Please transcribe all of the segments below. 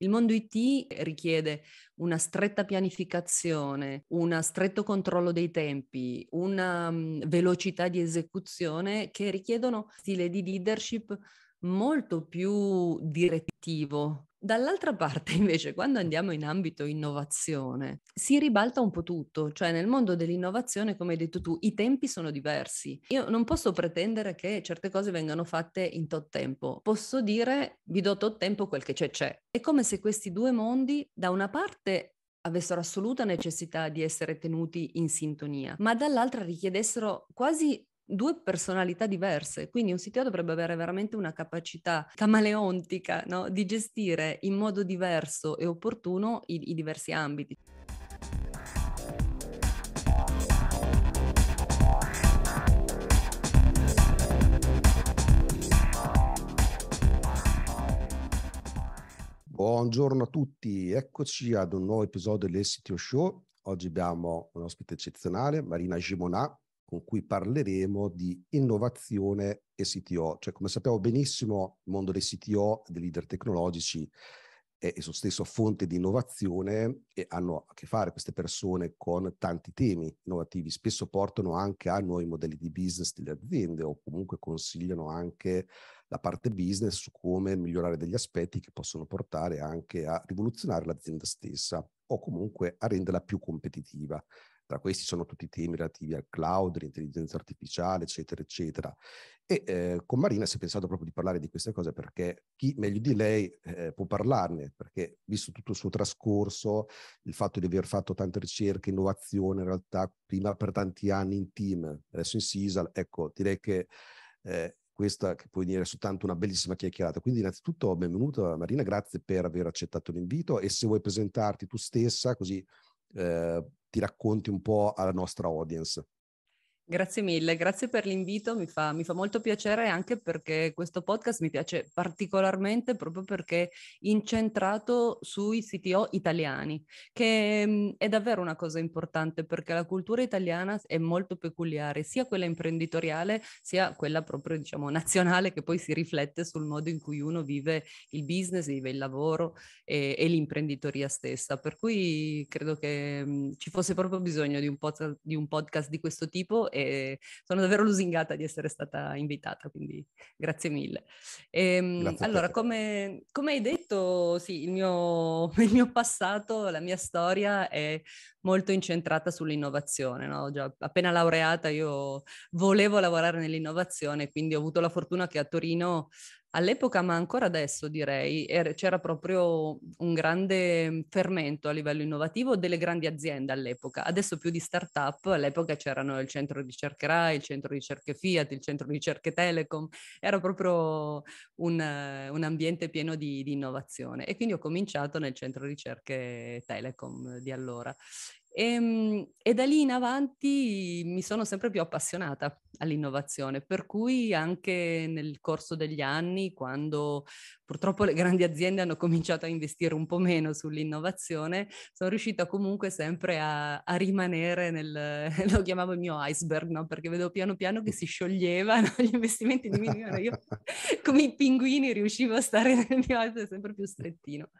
Il mondo IT richiede una stretta pianificazione, un stretto controllo dei tempi, una um, velocità di esecuzione che richiedono stile di leadership molto più direttivo Dall'altra parte, invece, quando andiamo in ambito innovazione, si ribalta un po' tutto, cioè nel mondo dell'innovazione, come hai detto tu, i tempi sono diversi. Io non posso pretendere che certe cose vengano fatte in tot tempo, posso dire vi do tot tempo quel che c'è c'è. È come se questi due mondi, da una parte avessero assoluta necessità di essere tenuti in sintonia, ma dall'altra richiedessero quasi due personalità diverse, quindi un CTO dovrebbe avere veramente una capacità camaleontica no? di gestire in modo diverso e opportuno i, i diversi ambiti. Buongiorno a tutti, eccoci ad un nuovo episodio del CTO Show. Oggi abbiamo un ospite eccezionale, Marina Gimonà, con cui parleremo di innovazione e CTO. Cioè, come sappiamo benissimo, il mondo dei CTO, dei leader tecnologici, è esso stesso fonte di innovazione e hanno a che fare queste persone con tanti temi innovativi. Spesso portano anche a nuovi modelli di business delle aziende o comunque consigliano anche la parte business su come migliorare degli aspetti che possono portare anche a rivoluzionare l'azienda stessa o comunque a renderla più competitiva. Tra questi sono tutti i temi relativi al cloud, l'intelligenza artificiale, eccetera, eccetera. E eh, con Marina si è pensato proprio di parlare di queste cose perché chi meglio di lei eh, può parlarne, perché visto tutto il suo trascorso, il fatto di aver fatto tante ricerche, innovazione, in realtà prima per tanti anni in team, adesso in SISAL, ecco, direi che... Eh, questa che puoi dire è soltanto una bellissima chiacchierata. Quindi innanzitutto benvenuta Marina, grazie per aver accettato l'invito e se vuoi presentarti tu stessa così eh, ti racconti un po' alla nostra audience? Grazie mille, grazie per l'invito, mi fa, mi fa, molto piacere anche perché questo podcast mi piace particolarmente proprio perché è incentrato sui CTO italiani, che mm, è davvero una cosa importante perché la cultura italiana è molto peculiare, sia quella imprenditoriale sia quella proprio diciamo nazionale che poi si riflette sul modo in cui uno vive il business, vive il lavoro e, e l'imprenditoria stessa. Per cui credo che mh, mm, ci fosse proprio bisogno di un, pod- di un podcast di questo tipo e sono davvero lusingata di essere stata invitata, quindi grazie mille. E, ehm, grazie allora, come, come, hai detto, sì, il mio, il mio, passato, la mia storia è molto incentrata sull'innovazione. No? Già, appena laureata io volevo lavorare nell'innovazione, quindi ho avuto la fortuna che a Torino all'epoca, ma ancora adesso direi, er-, c'era proprio un grande fermento a livello innovativo delle grandi aziende all'epoca. Adesso più di start-up, all'epoca c'erano il centro ricerche RAI, il centro ricerche Fiat, il centro ricerche Telecom, era proprio un, un ambiente pieno di, di innovazione. E quindi ho cominciato nel centro ricerche Telecom di allora. E, ehm, e, da lì in avanti mi sono sempre più appassionata all'innovazione, per cui anche nel corso degli anni, quando purtroppo le grandi aziende hanno cominciato a investire un po' meno sull'innovazione, sono riuscita comunque sempre a, a rimanere nel, lo chiamavo il mio iceberg, no? perché vedo piano piano che si scioglievano, gli investimenti diminuivano, io come i pinguini riuscivo a stare nel mio iceberg sempre più strettino.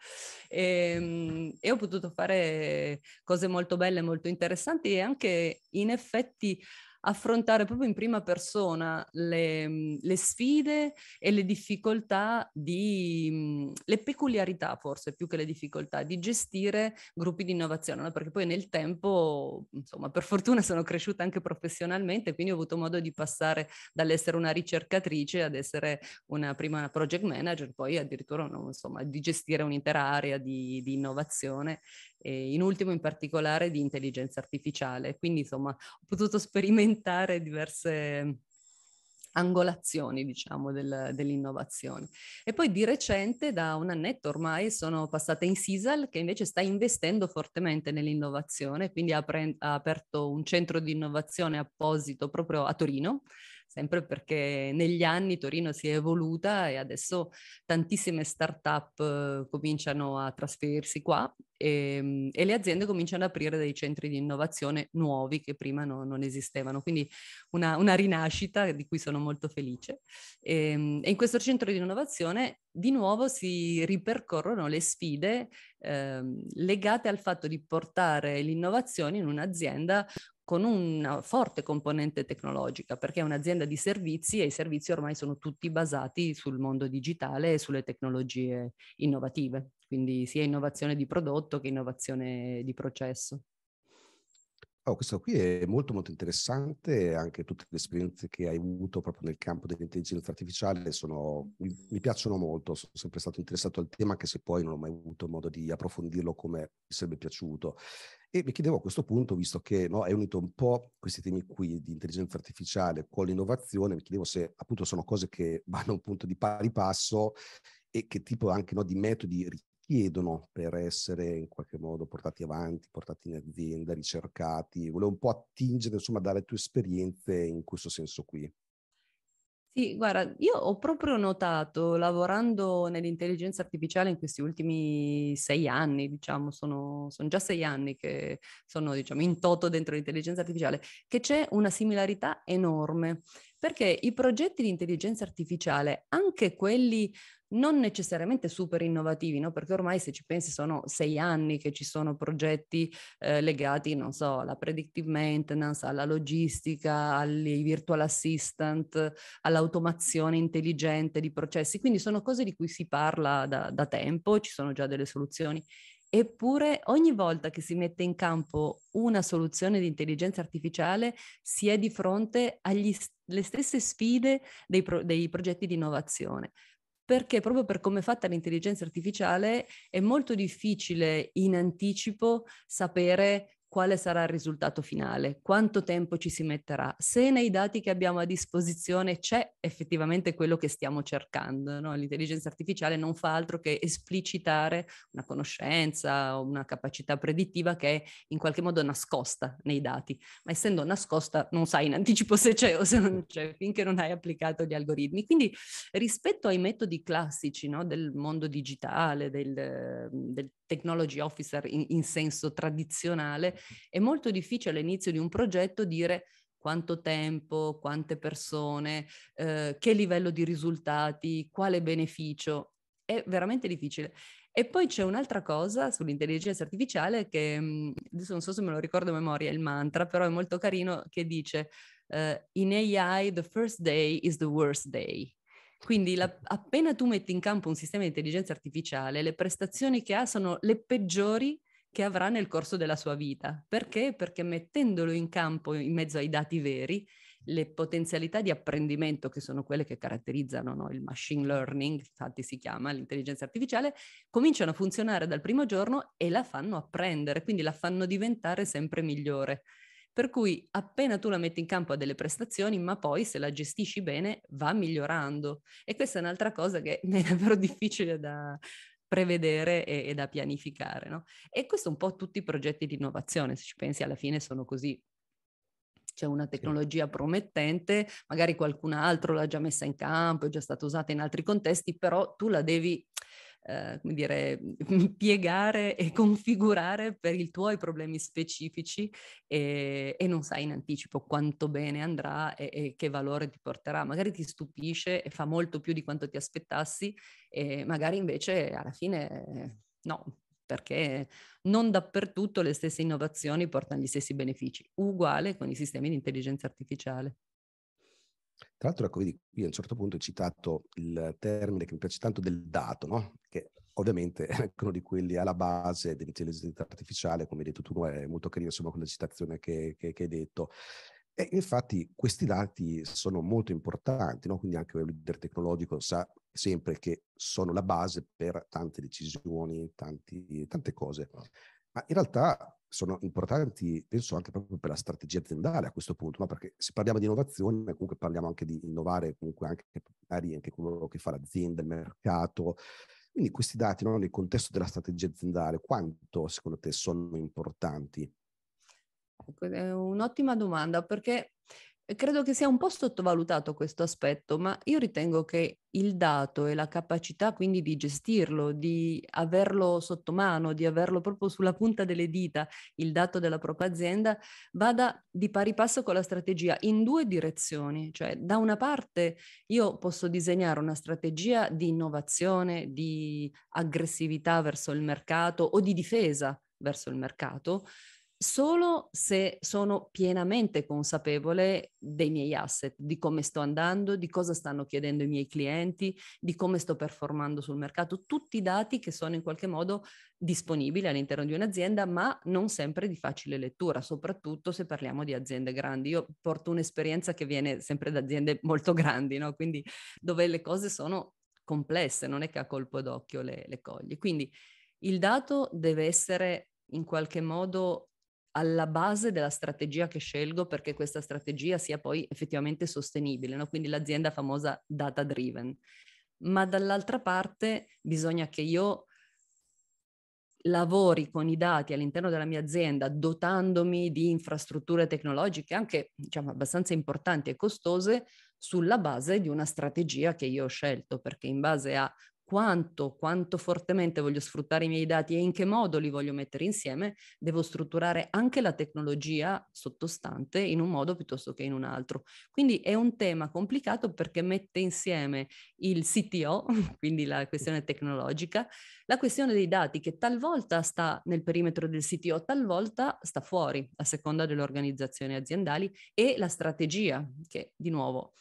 E, ehm, e ho potuto fare cose molto belle, molto interessanti e anche in effetti affrontare proprio in prima persona le, mm, le sfide e le difficoltà di, mm, le peculiarità forse più che le difficoltà di gestire gruppi di innovazione, no? perché poi nel tempo, insomma, per fortuna sono cresciuta anche professionalmente, quindi ho avuto modo di passare dall'essere una ricercatrice ad essere una prima project manager, poi addirittura no, insomma, di gestire un'intera area di, di innovazione e in ultimo in particolare di intelligenza artificiale. Quindi insomma ho potuto sperimentare diverse angolazioni, diciamo, del, dell'innovazione. E poi di recente, da un annetto ormai, sono passata in Sisal, che invece sta investendo fortemente nell'innovazione, quindi ha, pre- ha aperto un centro di innovazione apposito proprio a Torino, sempre perché negli anni Torino si è evoluta e adesso tantissime start-up eh, cominciano a trasferirsi qua e, ehm, e, le aziende cominciano ad aprire dei centri di innovazione nuovi che prima no, non esistevano. Quindi una, una, rinascita di cui sono molto felice. E, ehm, e in questo centro di innovazione di nuovo si ripercorrono le sfide eh, legate al fatto di portare l'innovazione in un'azienda con una forte componente tecnologica, perché è un'azienda di servizi e i servizi ormai sono tutti basati sul mondo digitale e sulle tecnologie innovative, quindi sia innovazione di prodotto che innovazione di processo. Oh, questo qui è molto molto interessante, anche tutte le esperienze che hai avuto proprio nel campo dell'intelligenza artificiale sono, mi, mi, piacciono molto, sono sempre stato interessato al tema anche se poi non ho mai avuto modo di approfondirlo come mi sarebbe piaciuto. E mi chiedevo a questo punto, visto che no, è unito un po' questi temi qui di intelligenza artificiale con l'innovazione, mi chiedevo se appunto sono cose che vanno un di pari passo e che tipo anche no, di metodi richiedono per essere in qualche modo portati avanti, portati in azienda, ricercati. Volevo un po' attingere insomma dalle tue esperienze in questo senso qui. Sì, guarda, io ho proprio notato, lavorando nell'intelligenza artificiale in questi ultimi sei anni, diciamo, sono, sono già sei anni che sono, diciamo, in toto dentro l'intelligenza artificiale, che c'è una similarità enorme, perché i progetti di intelligenza artificiale, anche quelli non necessariamente super innovativi, no? perché ormai se ci pensi sono sei anni che ci sono progetti eh, legati, non so, alla predictive maintenance, alla logistica, ai virtual assistant, all'automazione intelligente di processi, quindi sono cose di cui si parla da, da tempo, ci sono già delle soluzioni. Eppure ogni volta che si mette in campo una soluzione di intelligenza artificiale si è di fronte alle st- stesse sfide dei, pro- dei progetti di innovazione perché proprio per come è fatta l'intelligenza artificiale è molto difficile in anticipo sapere quale sarà il risultato finale, quanto tempo ci si metterà, se nei dati che abbiamo a disposizione c'è effettivamente quello che stiamo cercando. No? L'intelligenza artificiale non fa altro che esplicitare una conoscenza o una capacità predittiva che è in qualche modo nascosta nei dati, ma essendo nascosta non sai in anticipo se c'è o se non certo. c'è finché non hai applicato gli algoritmi. Quindi rispetto ai metodi classici no? del mondo digitale, del, del technology officer in, in senso tradizionale, mm-hmm. è molto difficile all'inizio di un progetto dire quanto tempo, quante persone, eh, che livello di risultati, quale beneficio. È veramente difficile. E poi c'è un'altra cosa sull'intelligenza artificiale che mm, adesso non so se me lo ricordo a memoria, è il mantra, però è molto carino, che dice uh, in AI the first day is the worst day. Quindi la, appena tu metti in campo un sistema di intelligenza artificiale, le prestazioni che ha sono le peggiori che avrà nel corso della sua vita. Perché? Perché mettendolo in campo in mezzo ai dati veri, le potenzialità di apprendimento che sono quelle che caratterizzano no? il machine learning, infatti si chiama l'intelligenza artificiale, cominciano a funzionare dal primo giorno e la fanno apprendere, quindi la fanno diventare sempre migliore. Per cui appena tu la metti in campo ha delle prestazioni, ma poi se la gestisci bene va migliorando. E questa è un'altra cosa che è davvero difficile da, prevedere e, e, da pianificare. No? E questo un po' tutti i progetti di innovazione, se ci pensi alla fine sono così. C'è una tecnologia sì. promettente, magari qualcun altro l'ha già messa in campo, è già stata usata in altri contesti, però tu la devi eh, come dire, piegare e configurare per i tuoi problemi specifici e, e non sai in anticipo quanto bene andrà e, e, che valore ti porterà. Magari ti stupisce e fa molto più di quanto ti aspettassi e magari invece alla fine no, perché non dappertutto le stesse innovazioni portano gli stessi benefici. Uguale con i sistemi di intelligenza artificiale. Tra l'altro, ecco, vedi, io a un certo punto ho citato il termine che mi piace tanto del dato, no? che ovviamente è uno di quelli alla base dell'intelligenza artificiale, come hai detto tu, è molto carino insomma quella citazione che, che, che hai detto. E infatti questi dati sono molto importanti, no? quindi anche il leader tecnologico sa sempre che sono la base per tante decisioni, tanti, tante cose. Ma in realtà sono importanti, penso anche proprio per la strategia aziendale a questo punto, no? perché se parliamo di innovazione, comunque parliamo anche di innovare comunque anche, magari anche quello che fa l'azienda, il mercato. Quindi questi dati no? nel contesto della strategia aziendale, quanto secondo te sono importanti? un'ottima domanda perché credo che sia un po' sottovalutato questo aspetto, ma io ritengo che il dato e la capacità quindi di gestirlo, di averlo sotto mano, di averlo proprio sulla punta delle dita, il dato della propria azienda, vada di pari passo con la strategia in due direzioni. Cioè, da una parte io posso disegnare una strategia di innovazione, di aggressività verso il mercato o di difesa verso il mercato, solo se sono pienamente consapevole dei miei asset, di come sto andando, di cosa stanno chiedendo i miei clienti, di come sto performando sul mercato, tutti i dati che sono in qualche modo disponibili all'interno di un'azienda, ma non sempre di facile lettura, soprattutto se parliamo di aziende grandi. Io porto un'esperienza che viene sempre da aziende molto grandi, no? quindi dove le cose sono complesse, non è che a colpo d'occhio le, le cogli. Quindi il dato deve essere in qualche modo alla base della strategia che scelgo perché questa strategia sia poi effettivamente sostenibile, no? quindi l'azienda famosa data driven. Ma dall'altra parte bisogna che io lavori con i dati all'interno della mia azienda dotandomi di infrastrutture tecnologiche anche diciamo abbastanza importanti e costose sulla base di una strategia che io ho scelto perché in base a quanto, quanto fortemente voglio sfruttare i miei dati e in che modo li voglio mettere insieme, devo strutturare anche la tecnologia sottostante in un modo piuttosto che in un altro. Quindi è un tema complicato perché mette insieme il CTO, quindi la questione tecnologica, la questione dei dati che talvolta sta nel perimetro del CTO, talvolta sta fuori a seconda delle organizzazioni aziendali e la strategia che di nuovo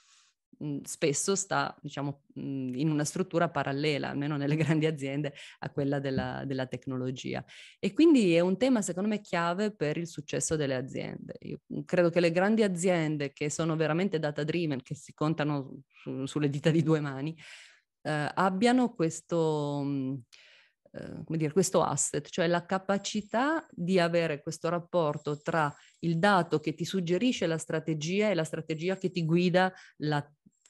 Mhmm, spesso sta diciamo, mhmm, in una struttura parallela, almeno nelle grandi aziende, a quella della, della, tecnologia. E quindi è un tema, secondo me, chiave per il successo delle aziende. Io mhmm, credo che le grandi aziende che sono veramente data driven, che si contano su, sulle dita di due mani, eh, abbiano questo... Mh, eh, come dire, questo asset, cioè la capacità di avere questo rapporto tra il dato che ti suggerisce la strategia e la strategia che ti guida la,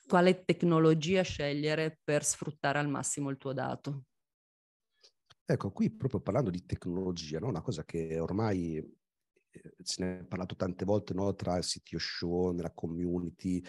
quale tecnologia scegliere per sfruttare al massimo il tuo dato. Ecco, qui proprio parlando di tecnologia, no? una cosa che ormai eh, se ne è parlato tante volte no? tra il sito show, nella community,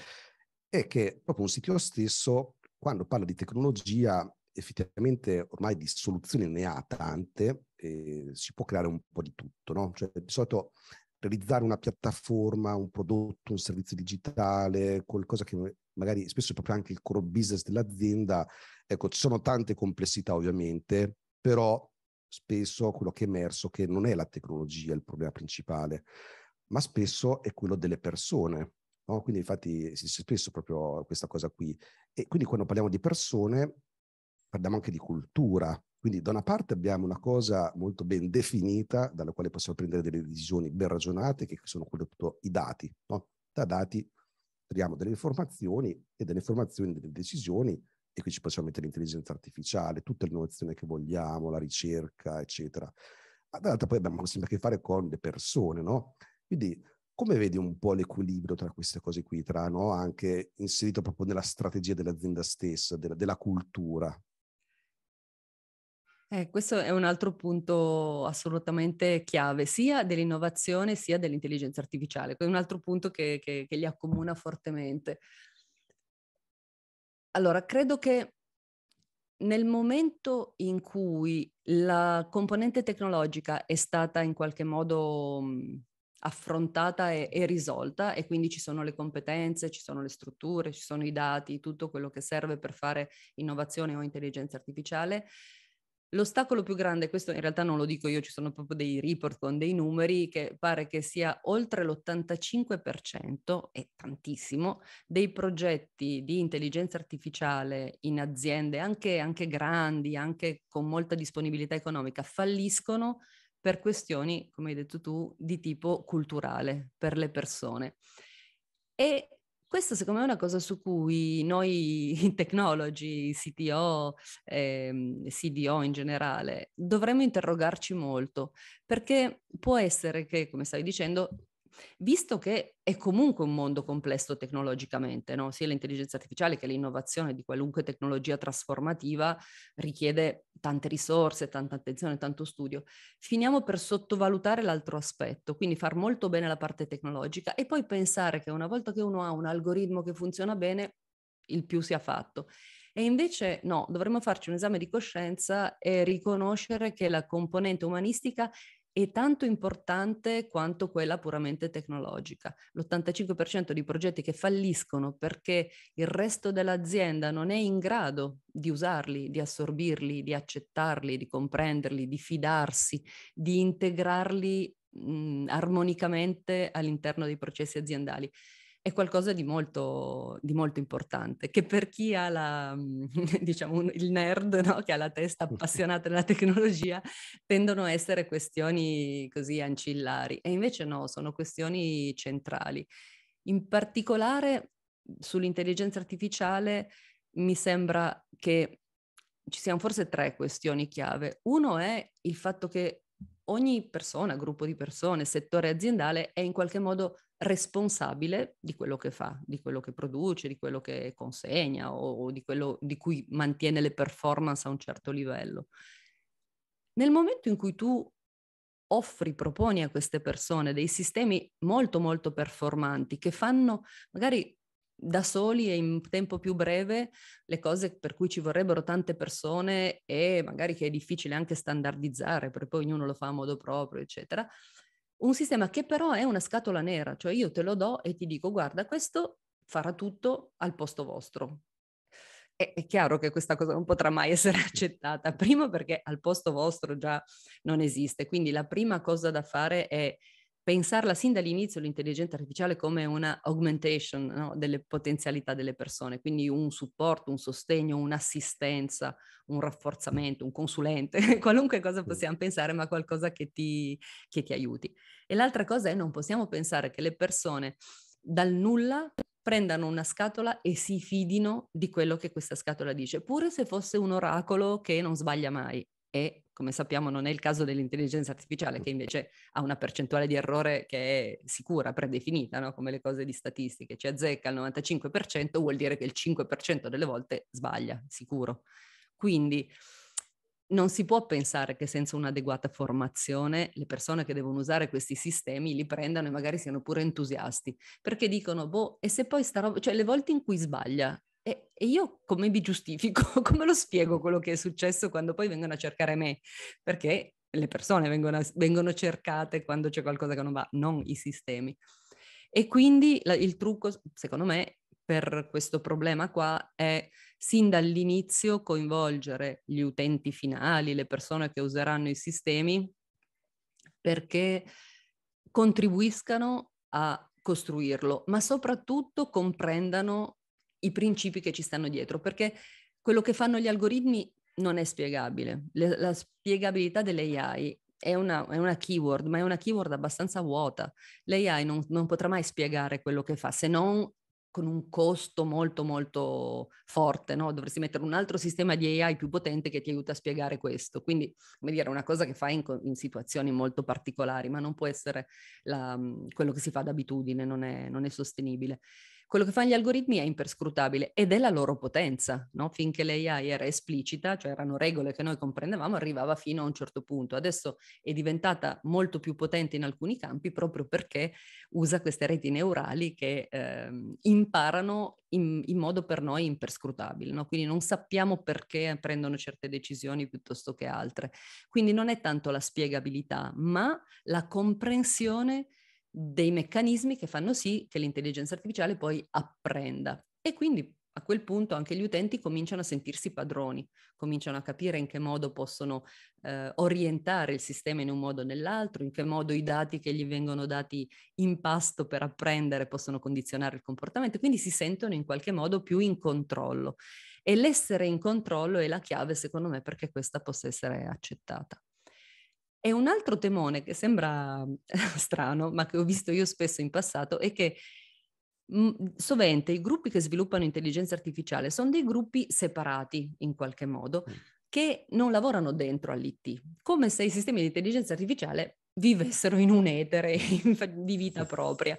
è che proprio un sito stesso, quando parla di tecnologia, effettivamente ormai di soluzioni ne ha tante, si può creare un po' di tutto, no? Cioè, di solito realizzare una piattaforma, un prodotto, un servizio digitale, qualcosa che magari spesso è proprio anche il core business dell'azienda. Ecco, ci sono tante complessità ovviamente, però spesso quello che è emerso è che non è la tecnologia il problema principale, ma spesso è quello delle persone. No? Quindi infatti si dice spesso proprio questa cosa qui. E quindi quando parliamo di persone parliamo anche di cultura. Quindi da una parte abbiamo una cosa molto ben definita dalla quale possiamo prendere delle decisioni ben ragionate che sono appunto i dati. No? Da dati creiamo delle informazioni e dalle informazioni delle decisioni e qui ci possiamo mettere l'intelligenza artificiale, tutta l'innovazione che vogliamo, la ricerca, eccetera. Dall'altra poi abbiamo sempre a che fare con le persone, no? Quindi come vedi un po' l'equilibrio tra queste cose qui, tra no? anche inserito proprio nella strategia dell'azienda stessa, della, della cultura? Eh, questo è un altro punto assolutamente chiave, sia dell'innovazione sia dell'intelligenza artificiale. È un altro punto che, che, che li accomuna fortemente. Allora, credo che nel momento in cui la componente tecnologica è stata in qualche modo mhmm, affrontata e, e, risolta e quindi ci sono le competenze, ci sono le strutture, ci sono i dati, tutto quello che serve per fare innovazione o intelligenza artificiale, L'ostacolo più grande, questo in realtà non lo dico io, ci sono proprio dei report con dei numeri che pare che sia oltre l'85%, è tantissimo, dei progetti di intelligenza artificiale in aziende anche, anche grandi, anche con molta disponibilità economica, falliscono per questioni, come hai detto tu, di tipo culturale per le persone. E questa secondo me è una cosa su cui noi technology, CTO, ehm, CDO in generale, dovremmo interrogarci molto, perché può essere che, come stavi dicendo, visto che è comunque un mondo complesso tecnologicamente, no? sia l'intelligenza artificiale che l'innovazione di qualunque tecnologia trasformativa richiede tante risorse, tanta attenzione, tanto studio, finiamo per sottovalutare l'altro aspetto, quindi far molto bene la parte tecnologica e poi pensare che una volta che uno ha un algoritmo che funziona bene, il più sia fatto. E invece no, dovremmo farci un esame di coscienza e riconoscere che la componente umanistica è tanto importante quanto quella puramente tecnologica. L'85% di progetti che falliscono perché il resto dell'azienda non è in grado di usarli, di assorbirli, di accettarli, di comprenderli, di fidarsi, di integrarli mh, mhmm, armonicamente all'interno dei processi aziendali è qualcosa di molto, di molto importante, che per chi ha la, mm, diciamo, il nerd, no? che ha la testa appassionata della tecnologia, tendono a essere questioni così ancillari, e invece no, sono questioni centrali. In particolare sull'intelligenza artificiale mi sembra che ci siano forse tre questioni chiave. Uno è il fatto che ogni persona, gruppo di persone, settore aziendale è in qualche modo responsabile di quello che fa, di quello che produce, di quello che consegna o, o di quello di cui mantiene le performance a un certo livello. Nel momento in cui tu offri, proponi a queste persone dei sistemi molto molto performanti che fanno magari da soli e in tempo più breve le cose per cui ci vorrebbero tante persone e magari che è difficile anche standardizzare perché poi ognuno lo fa a modo proprio, eccetera un sistema che però è una scatola nera, cioè io te lo do e ti dico guarda questo farà tutto al posto vostro. È, è chiaro che questa cosa non potrà mai essere accettata, prima perché al posto vostro già non esiste, quindi la prima cosa da fare è pensarla sin dall'inizio l'intelligenza artificiale come una augmentation no? delle potenzialità delle persone, quindi un supporto, un sostegno, un'assistenza, un rafforzamento, un consulente, qualunque cosa possiamo pensare, ma qualcosa che ti, che ti aiuti. E l'altra cosa è non possiamo pensare che le persone dal nulla prendano una scatola e si fidino di quello che questa scatola dice, pure se fosse un oracolo che non sbaglia mai e come sappiamo non è il caso dell'intelligenza artificiale che invece ha una percentuale di errore che è sicura, predefinita, no? come le cose di statistiche, ci azzecca il 95%, vuol dire che il 5% delle volte sbaglia, sicuro. Quindi non si può pensare che senza un'adeguata formazione le persone che devono usare questi sistemi li prendano e magari siano pure entusiasti, perché dicono, boh, e se poi sta roba, cioè le volte in cui sbaglia e, e io come mi giustifico? Come lo spiego quello che è successo quando poi vengono a cercare me? Perché le persone vengono, vengono cercate quando c'è qualcosa che non va, non i sistemi. E quindi la, il trucco, secondo me, per questo problema qua è sin dall'inizio coinvolgere gli utenti finali, le persone che useranno i sistemi, perché contribuiscano a costruirlo, ma soprattutto comprendano i principi che ci stanno dietro, perché quello che fanno gli algoritmi non è spiegabile. Le, la spiegabilità dell'AI è una, è una, keyword, ma è una keyword abbastanza vuota. L'AI non, non potrà mai spiegare quello che fa, se non con un costo molto molto forte, no? dovresti mettere un altro sistema di AI più potente che ti aiuta a spiegare questo. Quindi, come dire, è una cosa che fai in, in, situazioni molto particolari, ma non può essere la, quello che si fa d'abitudine, non è, non è sostenibile. Quello che fanno gli algoritmi è imperscrutabile ed è la loro potenza, no? Finché l'AI era esplicita, cioè erano regole che noi comprendevamo, arrivava fino a un certo punto. Adesso è diventata molto più potente in alcuni campi proprio perché usa queste reti neurali che ehm, imparano in, in, modo per noi imperscrutabile, no? Quindi non sappiamo perché prendono certe decisioni piuttosto che altre. Quindi non è tanto la spiegabilità, ma la comprensione dei meccanismi che fanno sì che l'intelligenza artificiale poi apprenda. E quindi a quel punto anche gli utenti cominciano a sentirsi padroni, cominciano a capire in che modo possono eh, orientare il sistema in un modo o nell'altro, in che modo i dati che gli vengono dati in pasto per apprendere possono condizionare il comportamento, quindi si sentono in qualche modo più in controllo. E l'essere in controllo è la chiave, secondo me, perché questa possa essere accettata. E un altro temone che sembra strano, ma che ho visto io spesso in passato, è che mm, sovente i gruppi che sviluppano intelligenza artificiale sono dei gruppi separati in qualche modo mm. che non lavorano dentro all'IT, come se i sistemi di intelligenza artificiale vivessero in un etere di vita propria.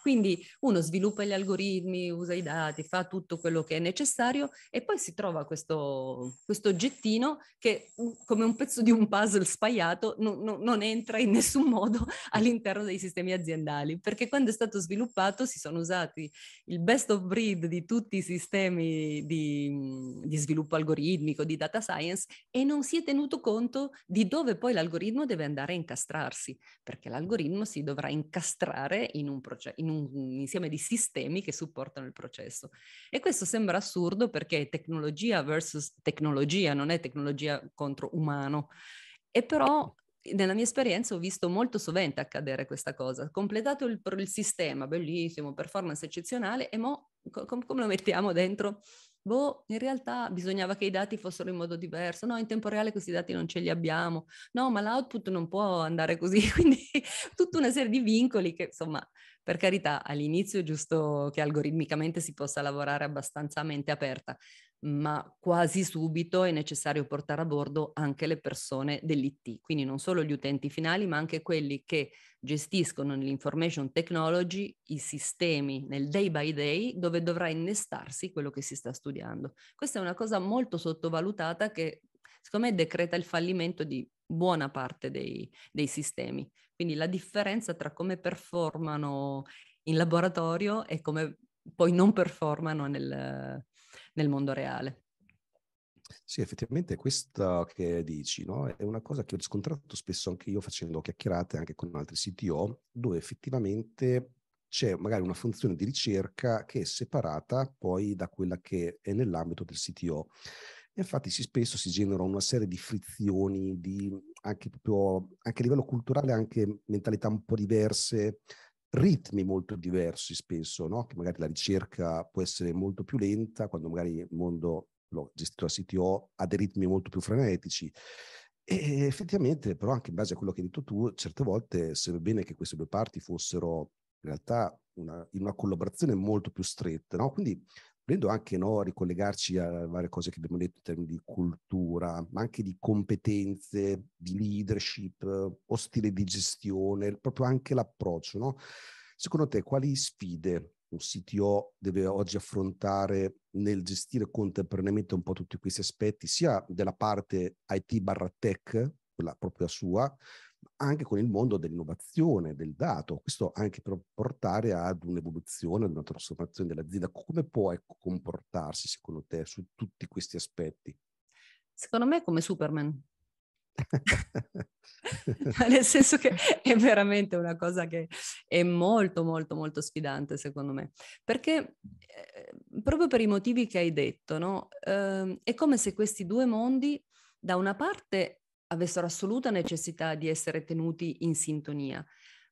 Quindi uno sviluppa gli algoritmi, usa i dati, fa tutto quello che è necessario e poi si trova questo, questo oggettino che mm, come un pezzo di un puzzle spaiato non, non, non entra in nessun modo all'interno dei sistemi aziendali, perché quando è stato sviluppato si sono usati il best of breed di tutti i sistemi di, mm, di sviluppo algoritmico, di data science e non si è tenuto conto di dove poi l'algoritmo deve andare a incastrarsi, perché l'algoritmo si dovrà incastrare in un, processo in un, insieme di sistemi che supportano il processo. E questo sembra assurdo perché è tecnologia versus tecnologia, non è tecnologia contro umano. E però nella mia esperienza ho visto molto sovente accadere questa cosa. Completato il, il sistema, bellissimo, performance eccezionale, e mo, co- come lo mettiamo dentro boh, in realtà bisognava che i dati fossero in modo diverso, no, in tempo reale questi dati non ce li abbiamo, no, ma l'output non può andare così, quindi tutta una serie di vincoli che, insomma, per carità, all'inizio è giusto che algoritmicamente si possa lavorare abbastanza a mente aperta, ma quasi subito è necessario portare a bordo anche le persone dell'IT, quindi non solo gli utenti finali, ma anche quelli che gestiscono nell'information technology i sistemi nel day by day dove dovrà innestarsi quello che si sta studiando. Questa è una cosa molto sottovalutata che secondo me decreta il fallimento di buona parte dei, dei sistemi. Quindi la differenza tra come performano in laboratorio e come poi non performano nel, nel mondo reale. Sì, effettivamente questa che dici no? è una cosa che ho riscontrato spesso anche io facendo chiacchierate anche con altri CTO, dove effettivamente c'è magari una funzione di ricerca che è separata poi da quella che è nell'ambito del CTO. Infatti si, spesso si generano una serie di frizioni, di anche, proprio, anche, a livello culturale, anche mentalità un po' diverse, ritmi molto diversi spesso, no? che magari la ricerca può essere molto più lenta, quando magari il mondo l'ho gestito da CTO ha dei ritmi molto più frenetici. E effettivamente, però, anche in base a quello che hai detto tu, certe volte sarebbe bene che queste due parti fossero in realtà una, in una collaborazione molto più stretta. No? Quindi volendo anche no, ricollegarci a varie cose che abbiamo detto in termini di cultura, ma anche di competenze, di leadership o stile di gestione, proprio anche l'approccio. No? Secondo te quali sfide un CTO deve oggi affrontare nel gestire contemporaneamente un po' tutti questi aspetti, sia della parte IT barra tech, quella propria sua, anche con il mondo dell'innovazione, del dato, questo anche per portare ad un'evoluzione, ad una trasformazione dell'azienda. Come può ecco, comportarsi secondo te su tutti questi aspetti? Secondo me è come Superman. Nel senso che è veramente una cosa che è molto molto molto sfidante secondo me, perché eh, proprio per i motivi che hai detto, no? eh, è come se questi due mondi da una parte avessero assoluta necessità di essere tenuti in sintonia,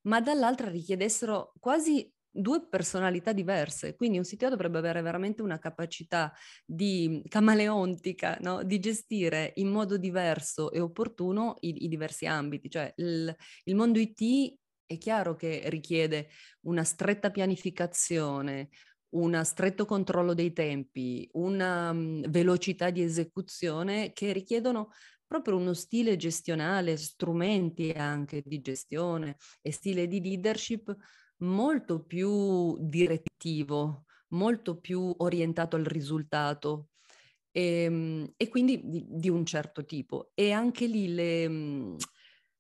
ma dall'altra richiedessero quasi due personalità diverse, quindi un CTO dovrebbe avere veramente una capacità di mm, camaleontica, no? di gestire in modo diverso e opportuno i, i diversi ambiti, cioè il, il mondo IT è chiaro che richiede una stretta pianificazione, un stretto controllo dei tempi, una um, velocità di esecuzione che richiedono proprio uno stile gestionale, strumenti anche di gestione e stile di leadership molto più direttivo, molto più orientato al risultato e, ehm, e quindi di, di, un certo tipo. E anche lì le,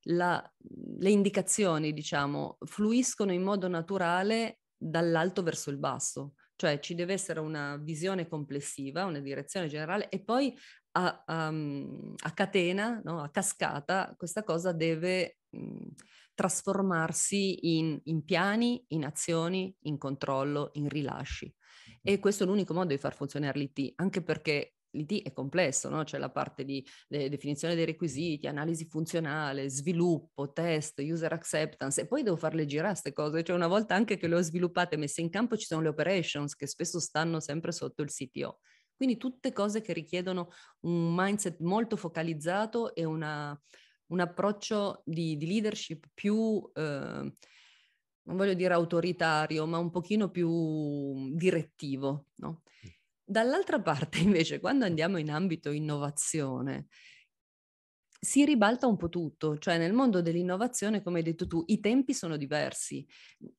la, le indicazioni, diciamo, fluiscono in modo naturale dall'alto verso il basso cioè ci deve essere una visione complessiva, una direzione generale e poi a, a, ehm, a catena, no? a cascata, questa cosa deve mh, mhmm, trasformarsi in, in, piani, in azioni, in controllo, in rilasci. E questo è l'unico modo di far funzionare l'IT, anche perché l'IT è complesso, no? c'è la parte di de- definizione dei requisiti, analisi funzionale, sviluppo, test, user acceptance e poi devo farle girare queste cose, cioè una volta anche che le ho sviluppate e messe in campo ci sono le operations che spesso stanno sempre sotto il CTO quindi tutte cose che richiedono un mindset molto focalizzato e una, un approccio di, di leadership più, eh, non voglio dire autoritario, ma un pochino più mm, direttivo. No? Mm. Dall'altra parte invece, quando andiamo in ambito innovazione, si ribalta un po' tutto, cioè nel mondo dell'innovazione, come hai detto tu, i tempi sono diversi.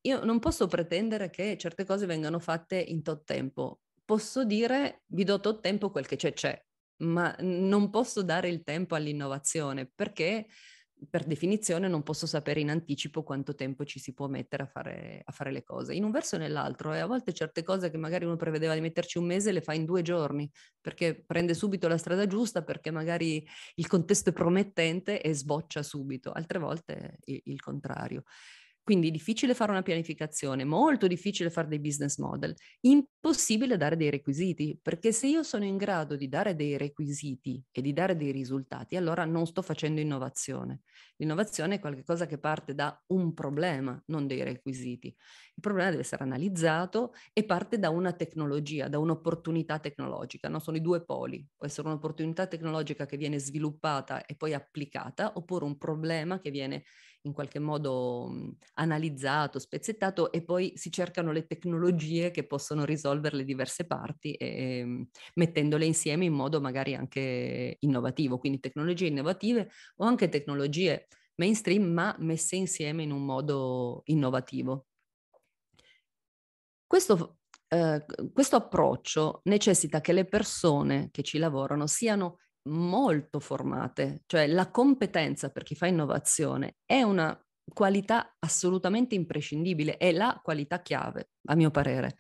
Io non posso pretendere che certe cose vengano fatte in tot tempo, posso dire vi do tot tempo quel che c'è c'è, ma non posso dare il tempo all'innovazione perché per definizione non posso sapere in anticipo quanto tempo ci si può mettere a fare, a fare le cose, in un verso o nell'altro, e a volte certe cose che magari uno prevedeva di metterci un mese le fa in due giorni, perché prende subito la strada giusta, perché magari il contesto è promettente e sboccia subito, altre volte il, il contrario. Quindi difficile fare una pianificazione, molto difficile fare dei business model, impossibile dare dei requisiti, perché se io sono in grado di dare dei requisiti e di dare dei risultati, allora non sto facendo innovazione. L'innovazione è qualcosa che parte da un problema, non dei requisiti. Il problema deve essere analizzato e parte da una tecnologia, da un'opportunità tecnologica, no? sono i due poli. Può essere un'opportunità tecnologica che viene sviluppata e poi applicata, oppure un problema che viene in qualche modo mhmm, analizzato, spezzettato e poi si cercano le tecnologie che possono risolvere le diverse parti e, mh, ehm, mettendole insieme in modo magari anche innovativo, quindi tecnologie innovative o anche tecnologie mainstream ma messe insieme in un modo innovativo. Questo, eh, questo approccio necessita che le persone che ci lavorano siano molto formate, cioè la competenza per chi fa innovazione è una qualità assolutamente imprescindibile, è la qualità chiave, a mio parere.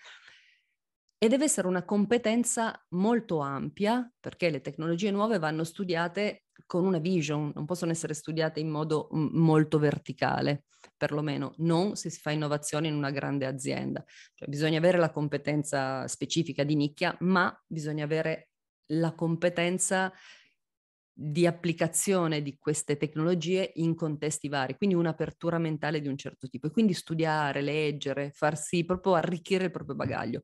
E deve essere una competenza molto ampia, perché le tecnologie nuove vanno studiate con una vision, non possono essere studiate in modo m- molto verticale, perlomeno non se si fa innovazione in una grande azienda. Cioè, bisogna avere la competenza specifica di nicchia, ma bisogna avere la competenza di applicazione di queste tecnologie in contesti vari, quindi un'apertura mentale di un certo tipo e quindi studiare, leggere, farsi proprio arricchire il proprio bagaglio.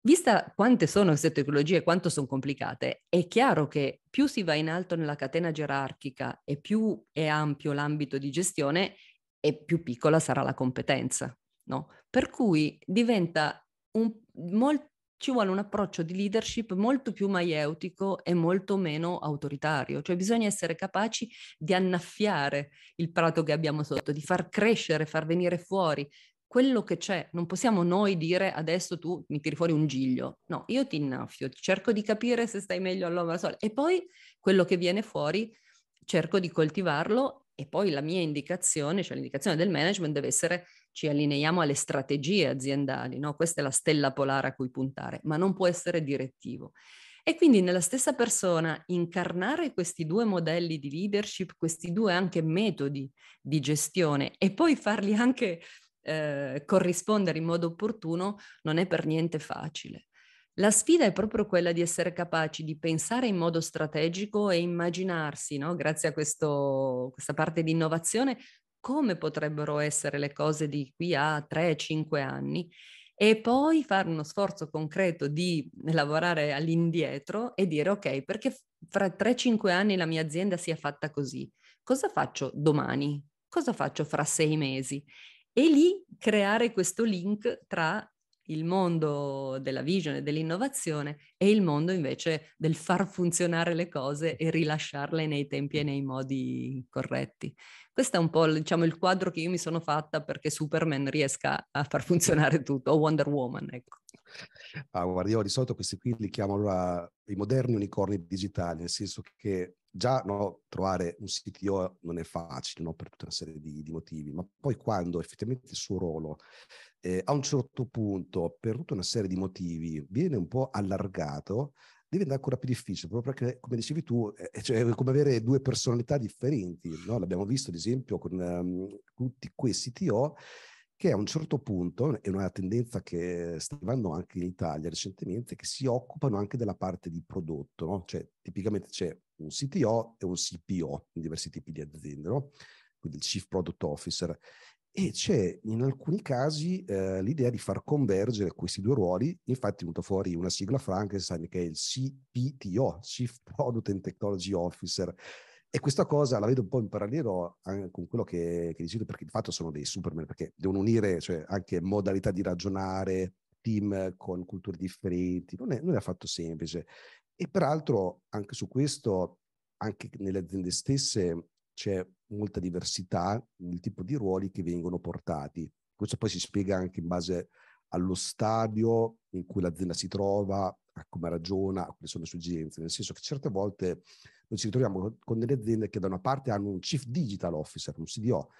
Vista quante sono queste tecnologie e quanto sono complicate, è chiaro che più si va in alto nella catena gerarchica e più è ampio l'ambito di gestione e più piccola sarà la competenza, no? Per cui diventa un, molt, ci vuole un approccio di leadership molto più maieutico e molto meno autoritario, cioè bisogna essere capaci di annaffiare il prato che abbiamo sotto, di far crescere, far venire fuori quello che c'è, non possiamo noi dire adesso tu mi tiri fuori un giglio, no, io ti innaffio, cerco di capire se stai meglio all'ombra sola e poi quello che viene fuori cerco di coltivarlo e poi la mia indicazione, cioè l'indicazione del management deve essere ci allineiamo alle strategie aziendali, no? questa è la stella polare a cui puntare, ma non può essere direttivo. E quindi nella stessa persona incarnare questi due modelli di leadership, questi due anche metodi di gestione e poi farli anche eh, corrispondere in modo opportuno non è per niente facile. La sfida è proprio quella di essere capaci di pensare in modo strategico e immaginarsi, no? grazie a questo, questa parte di innovazione, come potrebbero essere le cose di qui a 3-5 anni e poi fare uno sforzo concreto di lavorare all'indietro e dire ok, perché fra 3-5 anni la mia azienda sia fatta così? Cosa faccio domani? Cosa faccio fra sei mesi? E lì creare questo link tra il mondo della visione, e dell'innovazione e il mondo invece del far funzionare le cose e rilasciarle nei tempi e nei modi corretti. Questo è un po' diciamo, il quadro che io mi sono fatta perché Superman riesca a far funzionare tutto, o Wonder Woman, ecco. Ah, guarda, io ho risolto questi qui, li chiamo allora i moderni unicorni digitali, nel senso che già no, trovare un CTO non è facile no, per tutta una serie di, di, motivi, ma poi quando effettivamente il suo ruolo eh, a un certo punto, per tutta una serie di motivi, viene un po' allargato, diventa ancora più difficile, proprio perché, come dicevi tu, è, eh, eh, cioè, è come avere due personalità differenti. No? L'abbiamo visto, ad esempio, con um, tutti quei CTO che a un certo punto, è una tendenza che sta arrivando anche in Italia recentemente, che si occupano anche della parte di prodotto, no? cioè tipicamente c'è un CTO e un CPO in diversi tipi di aziende, no? quindi il Chief Product Officer, e c'è in alcuni casi eh, l'idea di far convergere questi due ruoli, infatti è venuta fuori una sigla Frankenstein che è il CPTO, Chief Product and Technology Officer, e questa cosa la vedo un po' in parallelo con quello che, che dicevo, perché di fatto sono dei Superman, perché devono unire cioè, anche modalità di ragionare, team con culture differenti, non è, non è affatto semplice. E peraltro anche su questo, anche nelle aziende stesse c'è molta diversità nel tipo di ruoli che vengono portati. Questo poi si spiega anche in base allo stadio in cui l'azienda si trova, a come ragiona, a quali sono le sue esigenze, nel senso che certe volte noi ci ritroviamo con delle aziende che da una parte hanno un Chief Digital Officer, un CDO,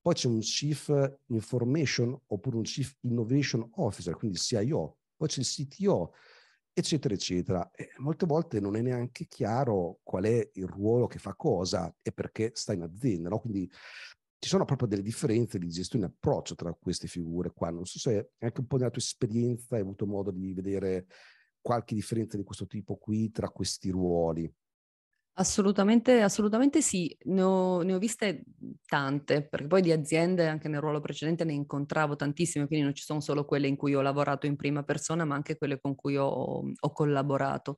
poi c'è un Chief Information oppure un Chief Innovation Officer, quindi il CIO, poi c'è il CTO, eccetera, eccetera. E molte volte non è neanche chiaro qual è il ruolo che fa cosa e perché sta in azienda, no? Quindi ci sono proprio delle differenze di gestione e approccio tra queste figure qua. Non so se anche un po' nella tua esperienza hai avuto modo di vedere qualche differenza di questo tipo qui tra questi ruoli. Assolutamente, assolutamente sì, ne ho, ne ho, viste tante, perché poi di aziende anche nel ruolo precedente ne incontravo tantissime, quindi non ci sono solo quelle in cui ho lavorato in prima persona, ma anche quelle con cui ho, ho collaborato.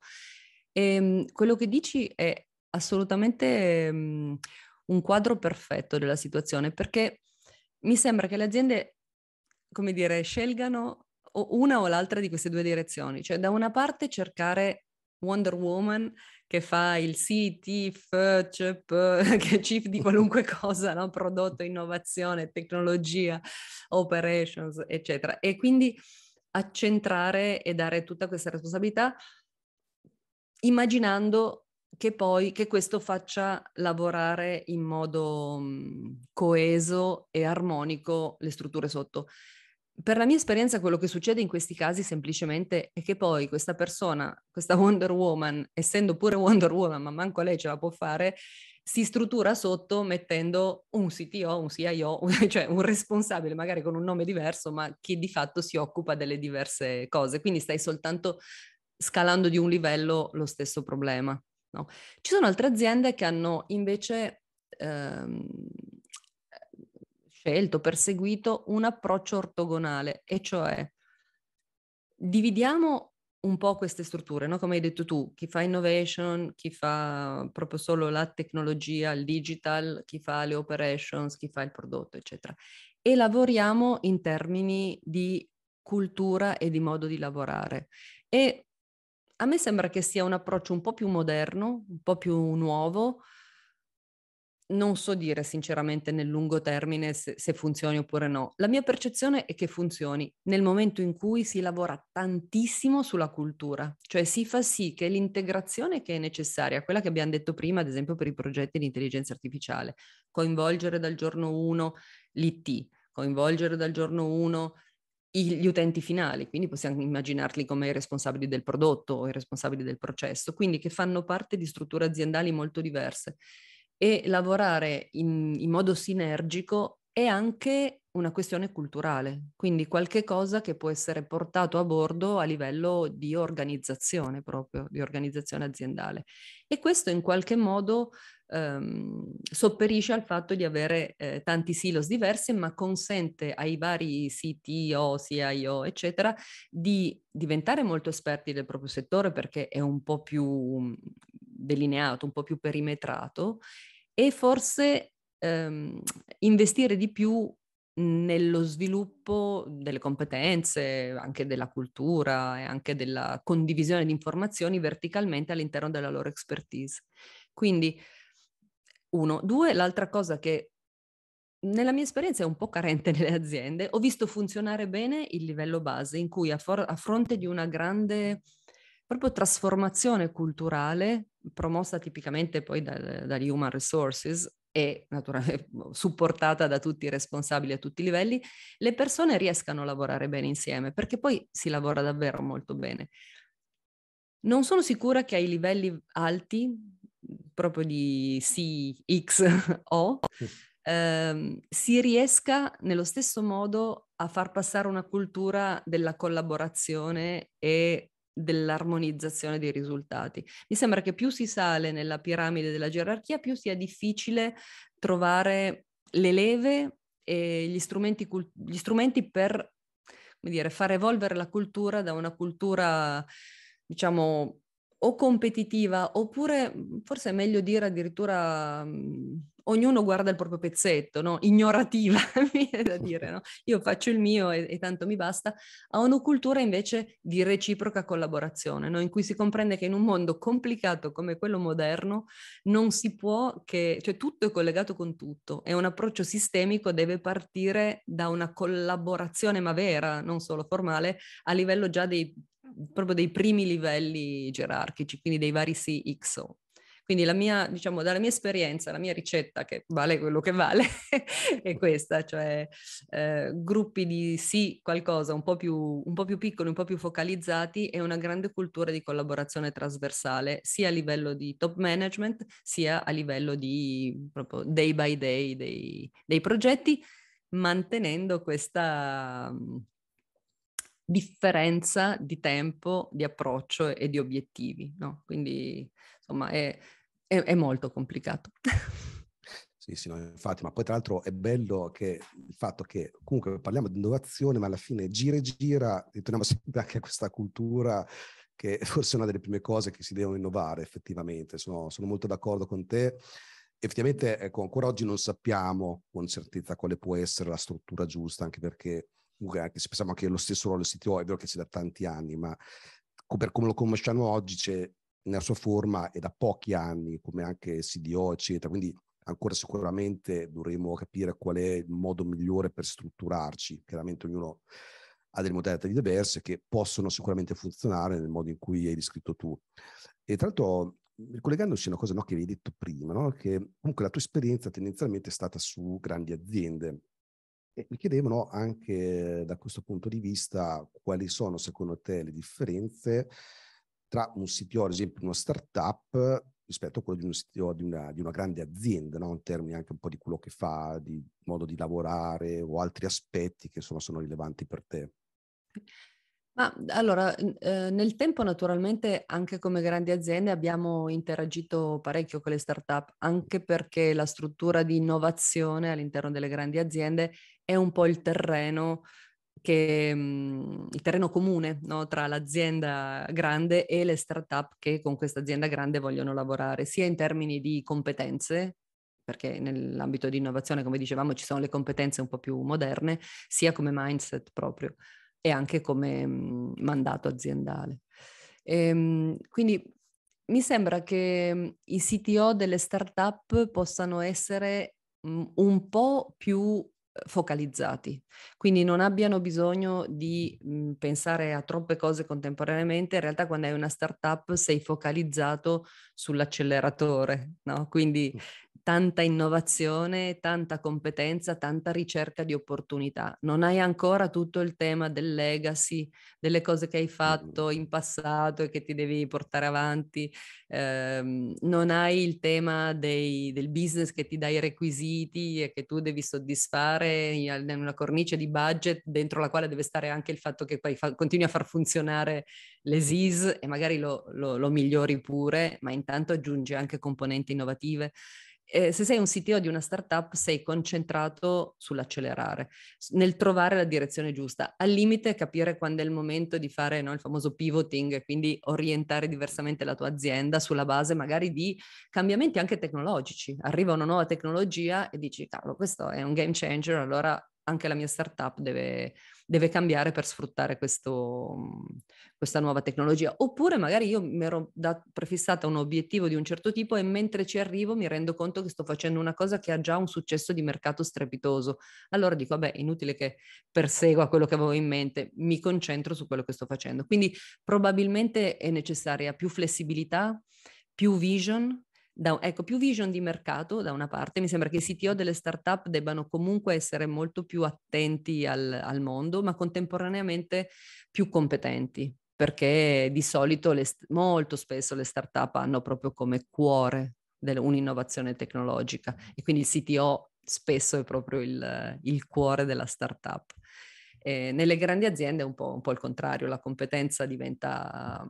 E, ehm, quello che dici è assolutamente um, un quadro perfetto della situazione, perché mi sembra che le aziende, come dire, scelgano una o l'altra di queste due direzioni, cioè da una parte cercare Wonder Woman che fa il CTF, CIP, CIF di qualunque cosa, no? prodotto, innovazione, tecnologia, operations, eccetera. E quindi accentrare e dare tutta questa responsabilità immaginando che poi che questo faccia lavorare in modo coeso e armonico le strutture sotto per la mia esperienza quello che succede in questi casi semplicemente è che poi questa persona, questa Wonder Woman, essendo pure Wonder Woman, ma manco lei ce la può fare, si struttura sotto mettendo un CTO, un CIO, cioè un responsabile magari con un nome diverso, ma che di fatto si occupa delle diverse cose. Quindi stai soltanto scalando di un livello lo stesso problema. No? Ci sono altre aziende che hanno invece... Ehm, scelto, perseguito un approccio ortogonale, e cioè dividiamo un po' queste strutture, no? come hai detto tu, chi fa innovation, chi fa proprio solo la tecnologia, il digital, chi fa le operations, chi fa il prodotto, eccetera. E lavoriamo in termini di cultura e di modo di lavorare. E a me sembra che sia un approccio un po' più moderno, un po' più nuovo, non so dire sinceramente nel lungo termine se, se, funzioni oppure no. La mia percezione è che funzioni nel momento in cui si lavora tantissimo sulla cultura, cioè si fa sì che l'integrazione che è necessaria, quella che abbiamo detto prima, ad esempio per i progetti di intelligenza artificiale, coinvolgere dal giorno 1 l'IT, coinvolgere dal giorno 1 gli utenti finali, quindi possiamo immaginarli come i responsabili del prodotto o i responsabili del processo, quindi che fanno parte di strutture aziendali molto diverse e lavorare in, in modo sinergico è anche una questione culturale, quindi qualche cosa che può essere portato a bordo a livello di organizzazione proprio, di organizzazione aziendale. E questo in qualche modo ehm, sopperisce al fatto di avere eh, tanti silos diversi, ma consente ai vari CTO, CIO, eccetera, di diventare molto esperti del proprio settore perché è un po' più delineato, un po' più perimetrato e forse ehm, investire di più nello sviluppo delle competenze, anche della cultura e anche della condivisione di informazioni verticalmente all'interno della loro expertise. Quindi, uno. Due, l'altra cosa che nella mia esperienza è un po' carente nelle aziende, ho visto funzionare bene il livello base in cui a, for- a fronte di una grande proprio trasformazione culturale promossa tipicamente poi dagli Human Resources e naturalmente boh, supportata da tutti i responsabili a tutti i livelli, le persone riescano a lavorare bene insieme perché poi si lavora davvero molto bene. Non sono sicura che ai livelli alti, proprio di CXO, ehm, si riesca nello stesso modo a far passare una cultura della collaborazione e dell'armonizzazione dei risultati. Mi sembra che più si sale nella piramide della gerarchia, più sia difficile trovare le leve e gli strumenti, gli strumenti per dire, far evolvere la cultura da una cultura, diciamo, o competitiva, oppure mhmm, forse è meglio dire addirittura um, ognuno guarda il proprio pezzetto, no? ignorativa, mi viene da dire, no? io faccio il mio e, e, tanto mi basta, a una cultura invece di reciproca collaborazione, no? in cui si comprende che in un mondo complicato come quello moderno non si può che, cioè tutto è collegato con tutto e un approccio sistemico deve partire da una collaborazione ma vera, non solo formale, a livello già dei proprio dei primi livelli gerarchici, quindi dei vari CXO. Quindi la mia, diciamo, dalla mia esperienza, la mia ricetta, che vale quello che vale, è questa, cioè eh, gruppi di sì qualcosa un po, più, un po' più piccoli, un po' più focalizzati e una grande cultura di collaborazione trasversale, sia a livello di top management, sia a livello di proprio day by day dei, dei progetti, mantenendo questa differenza di tempo, di approccio e di obiettivi, no? Quindi, insomma, è, è, è molto complicato. Sì, sì, no, infatti, ma poi tra l'altro è bello che il fatto che comunque parliamo di innovazione, ma alla fine gira e gira, ritorniamo sempre anche a questa cultura che è forse è una delle prime cose che si devono innovare effettivamente, sono, sono molto d'accordo con te. Effettivamente, ecco, ancora oggi non sappiamo con certezza quale può essere la struttura giusta, anche perché Google, anche se pensiamo che lo stesso ruolo del CTO è vero che c'è da tanti anni, ma per come lo conosciamo oggi c'è nella sua forma e da pochi anni, come anche CDO, eccetera. Quindi ancora sicuramente dovremo capire qual è il modo migliore per strutturarci. Chiaramente ognuno ha delle modalità diverse che possono sicuramente funzionare nel modo in cui hai descritto tu. E tra l'altro, ricollegandoci a una cosa no, che avevi detto prima, no? che comunque la tua esperienza tendenzialmente è stata su grandi aziende, e mi chiedevano anche da questo punto di vista quali sono secondo te le differenze tra un CTO, ad esempio una startup, rispetto a quello di un CTO di una, di una grande azienda, no? in termini anche un po' di quello che fa, di modo di lavorare o altri aspetti che sono, sono rilevanti per te. Ma allora, eh, nel tempo naturalmente anche come grandi aziende abbiamo interagito parecchio con le start-up, anche perché la struttura di innovazione all'interno delle grandi aziende è un po' il terreno, che, mm, il terreno comune no? tra l'azienda grande e le start-up che con questa azienda grande vogliono lavorare, sia in termini di competenze, perché nell'ambito di innovazione, come dicevamo, ci sono le competenze un po' più moderne, sia come mindset proprio e anche come mandato aziendale. E, ehm, quindi mi sembra che i CTO delle startup possano essere un po' più eh, focalizzati, quindi non abbiano bisogno di pensare a troppe cose contemporaneamente, in realtà quando hai una startup sei focalizzato sull'acceleratore, no? quindi mm tanta innovazione, tanta competenza, tanta ricerca di opportunità. Non hai ancora tutto il tema del legacy, delle cose che hai fatto in passato e che ti devi portare avanti, eh, non hai il tema dei, del business che ti dà i requisiti e che tu devi soddisfare in una cornice di budget dentro la quale deve stare anche il fatto che poi fa, continui a far funzionare le SIS e magari lo, lo, lo migliori pure, ma intanto aggiungi anche componenti innovative eh, se sei un CTO di una startup sei concentrato sull'accelerare, nel trovare la direzione giusta, al limite capire quando è il momento di fare no, il famoso pivoting, e quindi orientare diversamente la tua azienda sulla base magari di cambiamenti anche tecnologici. Arriva una nuova tecnologia e dici, cavolo, questo è un game changer, allora anche la mia startup deve, deve cambiare per sfruttare questo, questa nuova tecnologia. Oppure magari io mi ero da, prefissata un obiettivo di un certo tipo e mentre ci arrivo mi rendo conto che sto facendo una cosa che ha già un successo di mercato strepitoso. Allora dico, vabbè, inutile che persegua quello che avevo in mente, mi concentro su quello che sto facendo. Quindi probabilmente è necessaria più flessibilità, più vision, da, ecco, più vision di mercato da una parte, mi sembra che i CTO delle startup debbano comunque essere molto più attenti al, al mondo, ma contemporaneamente più competenti, perché di solito, le, molto spesso le startup hanno proprio come cuore un'innovazione tecnologica e quindi il CTO spesso è proprio il, il cuore della startup. E nelle grandi aziende è un po', un po', il contrario, la competenza diventa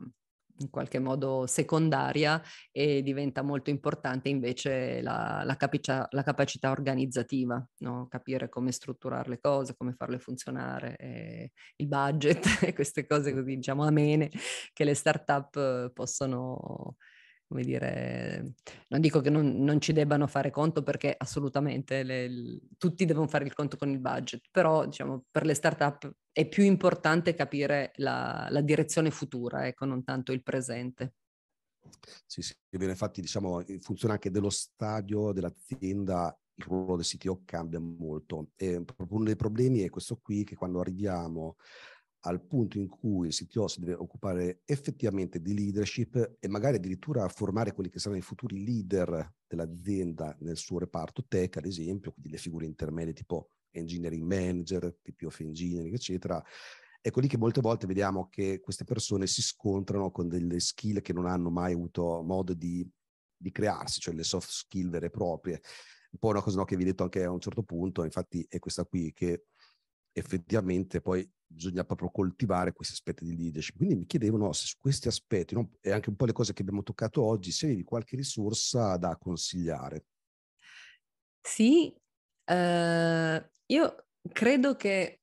in qualche modo secondaria e diventa molto importante invece la, la, capicia, la capacità organizzativa, no? capire come strutturare le cose, come farle funzionare, eh, il budget, queste cose così diciamo amene che le start-up eh, possono come dire, non dico che non, non, ci debbano fare conto perché assolutamente le, il, tutti devono fare il conto con il budget, però diciamo, per le start-up è più importante capire la, la direzione futura, ecco, non tanto il presente. Sì, sì, bene, infatti diciamo in eh, funzione anche dello stadio dell'azienda il ruolo del CTO cambia molto e proprio uno dei problemi è questo qui che quando arriviamo al punto in cui il CTO si deve occupare effettivamente di leadership e magari addirittura formare quelli che saranno i futuri leader dell'azienda nel suo reparto tech, ad esempio, quindi le figure intermedie tipo engineering manager, VP of engineering, eccetera. Ecco lì che molte volte vediamo che queste persone si scontrano con delle skill che non hanno mai avuto modo di, di crearsi, cioè le soft skill vere e proprie. Un po' una cosa no, che vi ho detto anche a un certo punto, infatti è questa qui che effettivamente poi bisogna proprio coltivare questi aspetti di leadership. Quindi mi chiedevano se su questi aspetti, no, e anche un po' le cose che abbiamo toccato oggi, se avevi qualche risorsa da consigliare. Sì, eh, io credo che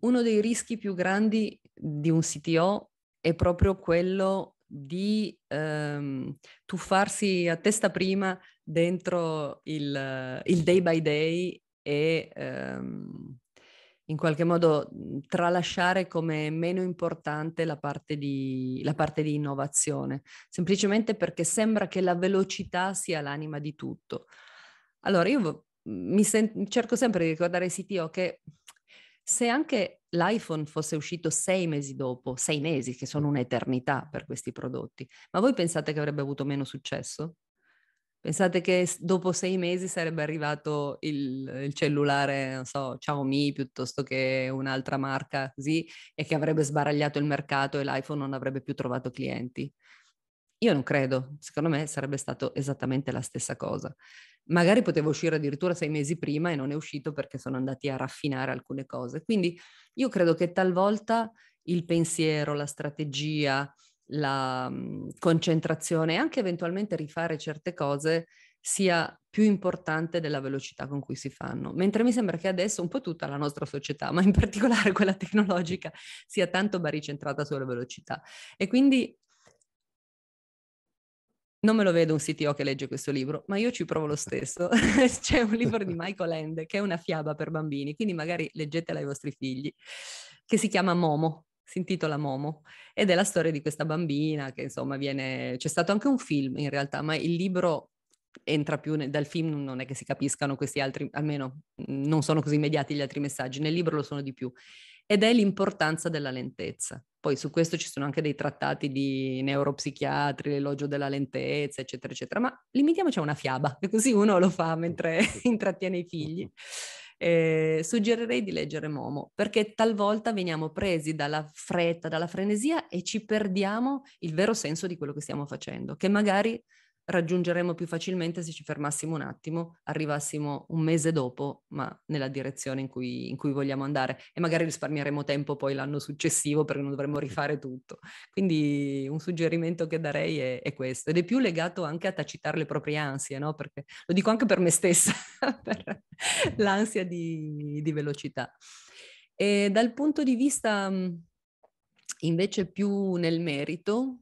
uno dei rischi più grandi di un CTO è proprio quello di ehm, tuffarsi a testa prima dentro il, il day by day e ehm, in qualche modo mhmm, tralasciare come meno importante la parte, di, la parte, di, innovazione, semplicemente perché sembra che la velocità sia l'anima di tutto. Allora io sen- cerco sempre di ricordare ai CTO che se anche l'iPhone fosse uscito sei mesi dopo, sei mesi che sono un'eternità per questi prodotti, ma voi pensate che avrebbe avuto meno successo? Pensate che dopo sei mesi sarebbe arrivato il, il cellulare, non so, Xiaomi piuttosto che un'altra marca così, e che avrebbe sbaragliato il mercato e l'iPhone non avrebbe più trovato clienti. Io non credo, secondo me sarebbe stato esattamente la stessa cosa. Magari poteva uscire addirittura sei mesi prima e non è uscito perché sono andati a raffinare alcune cose. Quindi io credo che talvolta il pensiero, la strategia, la mhmm, concentrazione e anche eventualmente rifare certe cose sia più importante della velocità con cui si fanno. Mentre mi sembra che adesso un po' tutta la nostra società, ma in particolare quella tecnologica, sia tanto baricentrata sulla velocità. E quindi non me lo vedo un CTO che legge questo libro, ma io ci provo lo stesso. C'è un libro di Michael End che è una fiaba per bambini, quindi magari leggetela ai vostri figli, che si chiama Momo, si intitola Momo ed è la storia di questa bambina che insomma viene, c'è stato anche un film in realtà, ma il libro entra più ne... dal film non è che si capiscano questi altri, almeno non sono così immediati gli altri messaggi, nel libro lo sono di più, ed è l'importanza della lentezza. Poi su questo ci sono anche dei trattati di neuropsichiatri, l'elogio della lentezza, eccetera, eccetera, ma limitiamoci a una fiaba, che così uno lo fa mentre intrattiene i figli eh, suggerirei di leggere Momo, perché talvolta veniamo presi dalla fretta, dalla frenesia e ci perdiamo il vero senso di quello che stiamo facendo, che magari raggiungeremmo più facilmente se ci fermassimo un attimo, arrivassimo un mese dopo, ma nella direzione in cui, in cui vogliamo andare e magari risparmieremo tempo poi l'anno successivo perché non dovremmo rifare tutto. Quindi un suggerimento che darei è, è questo ed è più legato anche a tacitare le proprie ansie, no? Perché lo dico anche per me stessa, per l'ansia di, di velocità. E dal punto di vista invece più nel merito,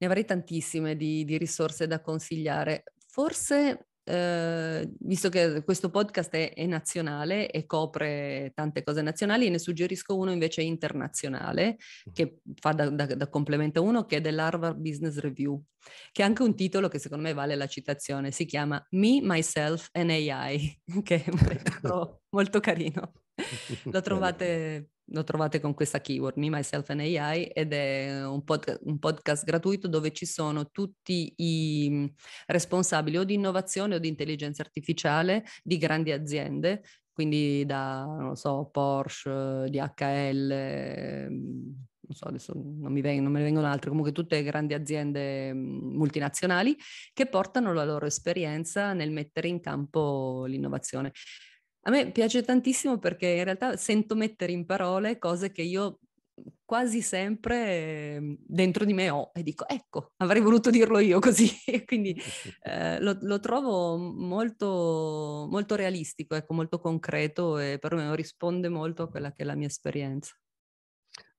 ne avrei tantissime di, di risorse da consigliare. Forse Uh, visto che questo podcast è, è, nazionale e copre tante cose nazionali, ne suggerisco uno invece internazionale mm. che fa da, da, da complemento uno, che è dell'Harvard Business Review, che ha anche un titolo che secondo me vale la citazione, si chiama Me, Myself and AI, che è molto, molto carino. Lo trovate lo trovate con questa keyword, Me, Myself and AI, ed è un, pod- un, podcast gratuito dove ci sono tutti i mm, responsabili o di innovazione o di intelligenza artificiale di grandi aziende, quindi da, non so, Porsche, DHL, mm, non so, adesso non mi, vengono, non mi vengono altre, comunque tutte grandi aziende mm, multinazionali che portano la loro esperienza nel mettere in campo l'innovazione. A me piace tantissimo perché in realtà sento mettere in parole cose che io quasi sempre ehm, dentro di me ho e dico ecco avrei voluto dirlo io così quindi eh, lo, lo, trovo molto, molto realistico ecco molto concreto e perlomeno risponde molto a quella che è la mia esperienza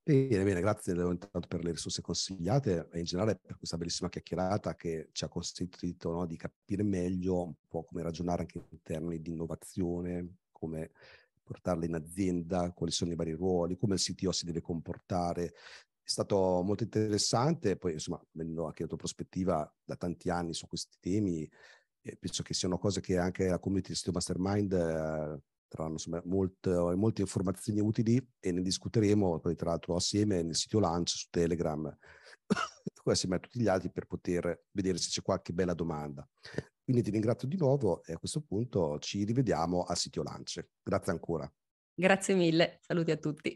Bene, bene, grazie intanto per le risorse consigliate e in generale per questa bellissima chiacchierata che ci ha consentito no, di capire meglio un po' come ragionare anche in termini di innovazione, come portarla in azienda, quali sono i vari ruoli, come il CTO si deve comportare. È stato molto interessante, poi insomma, avendo anche la tua prospettiva da tanti anni su questi temi, penso che siano cose che anche la community di Mastermind eh, Troveranno insomma, molte, molte informazioni utili e ne discuteremo poi tra l'altro assieme nel sito Lunch su Telegram, assieme a tutti gli altri per poter vedere se c'è qualche bella domanda. Quindi ti ringrazio di nuovo e a questo punto ci rivediamo al sito Lunch. Grazie ancora. Grazie mille, saluti a tutti.